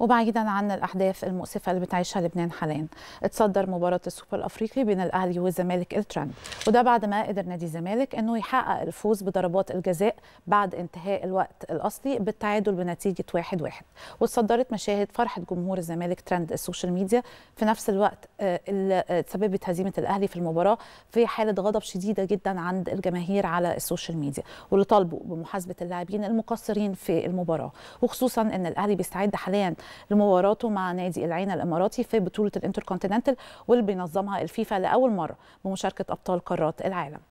وبعيدا عن الأحداث المؤسفة اللي بتعيشها لبنان حاليا تصدر مباراة السوبر الأفريقي بين الأهلي والزمالك الترند وده بعد ما قدر نادي الزمالك أنه يحقق الفوز بضربات الجزاء بعد انتهاء الوقت الأصلي بالتعادل بنتيجة 1-1 واحد واحد. وتصدرت مشاهد فرحة جمهور الزمالك ترند السوشيال ميديا في نفس الوقت آه، اللي تسببت آه، هزيمة الأهلي في المباراة في حالة غضب شديدة جدا عند الجماهير على السوشيال ميديا واللي طالبوا بمحاسبة اللاعبين المقصرين في المباراة وخصوصا أن الأهلي بيستعد حاليا لمباراته مع نادي العين الاماراتي في بطوله الانتركونتيننتال واللي بينظمها الفيفا لاول مره بمشاركه ابطال قارات العالم